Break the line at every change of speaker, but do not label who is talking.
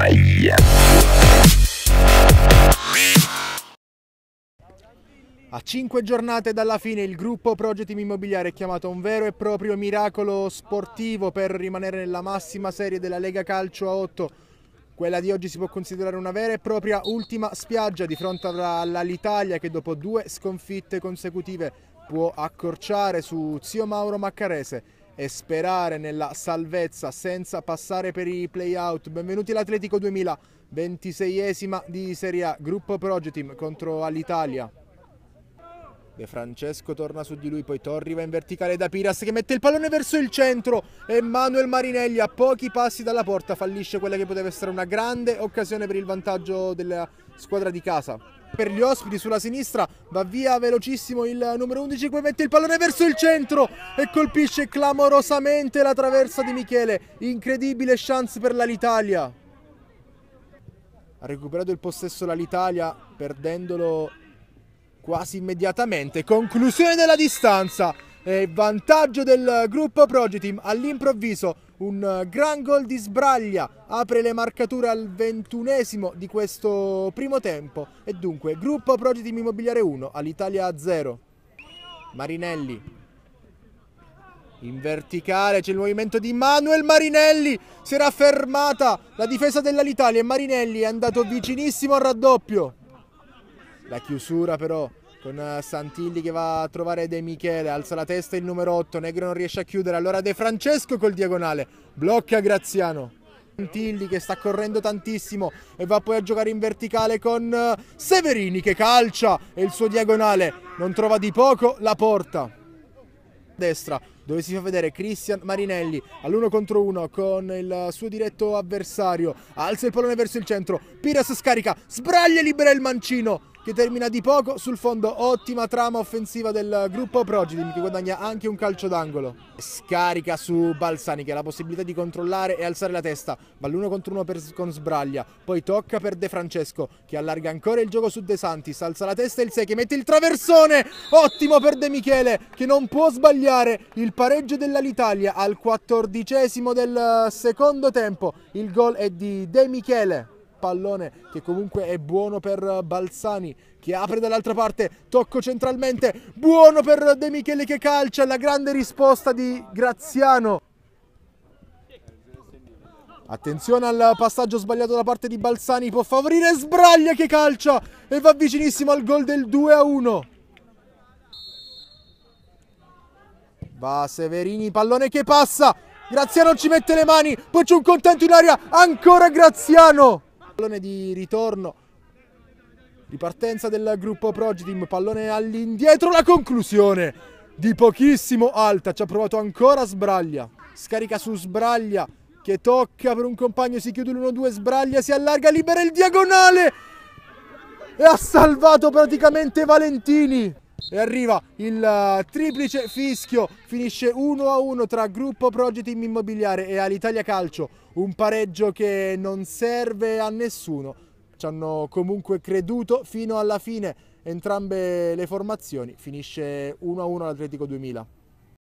Australia. A cinque giornate dalla fine il gruppo Progetim Immobiliare è chiamato un vero e proprio miracolo sportivo per rimanere nella massima serie della Lega Calcio a 8. Quella di oggi si può considerare una vera e propria ultima spiaggia di fronte all'Italia che dopo due sconfitte consecutive può accorciare su zio Mauro Maccarese e sperare nella salvezza senza passare per i playout. Benvenuti all'Atletico 2000, 26esima di Serie A, gruppo Project Team contro all'Italia. De Francesco torna su di lui, poi Torri va in verticale da Piras che mette il pallone verso il centro e Manuel Marinelli a pochi passi dalla porta fallisce quella che poteva essere una grande occasione per il vantaggio della squadra di casa per gli ospiti sulla sinistra va via velocissimo il numero 11 poi mette il pallone verso il centro e colpisce clamorosamente la traversa di Michele incredibile chance per l'Alitalia ha recuperato il possesso l'Alitalia perdendolo quasi immediatamente conclusione della distanza e vantaggio del gruppo Progetim all'improvviso un eh, gran gol di sbraglia, apre le marcature al ventunesimo di questo primo tempo e dunque gruppo Progetti Immobiliare 1 all'Italia 0. Marinelli in verticale c'è il movimento di Manuel Marinelli, si era fermata la difesa dell'Italia e Marinelli è andato vicinissimo al raddoppio. La chiusura però con eh, Santilli che va a trovare De Michele, alza la testa il numero 8, Negro non riesce a chiudere, allora De Francesco col diagonale, blocca Graziano. Santilli che sta correndo tantissimo e va poi a giocare in verticale con eh, Severini che calcia e il suo diagonale non trova di poco la porta. Destra, dove si fa vedere Cristian Marinelli all'uno contro uno con il suo diretto avversario. Alza il pallone verso il centro. Piras scarica, sbraglia e libera il mancino che termina di poco sul fondo ottima trama offensiva del gruppo Progedim che guadagna anche un calcio d'angolo scarica su Balsani che ha la possibilità di controllare e alzare la testa ma l'uno contro uno per, con Sbraglia poi tocca per De Francesco che allarga ancora il gioco su De Santis alza la testa il 6 che mette il traversone ottimo per De Michele che non può sbagliare il il pareggio dell'Alitalia al quattordicesimo del eh, secondo tempo. Il gol è di De Michele. Pallone che comunque è buono per eh, Balsani che apre dall'altra parte, tocco centralmente, buono per De Michele che calcia, la grande risposta di Graziano. Attenzione al passaggio sbagliato da parte di Balsani, può favorire Sbraglia che calcia e va vicinissimo al gol del 2 a 1. Va Severini, pallone che passa. Graziano ci mette le mani, poi c'è un contento in aria, ancora Graziano. Pallone di ritorno. Ripartenza del gruppo Progetim, pallone all'indietro, la conclusione di pochissimo alta, ci ha provato ancora Sbraglia. Scarica su Sbraglia che tocca per un compagno, si chiude l'1-2, Sbraglia si allarga, libera il diagonale e ha salvato praticamente Valentini e arriva il eh, triplice fischio, finisce 1-1 tra Gruppo Pro Immobiliare e Alitalia Calcio, un pareggio che non serve a nessuno, ci hanno comunque creduto fino alla fine entrambe le formazioni, finisce 1-1 l'Atletico 2000.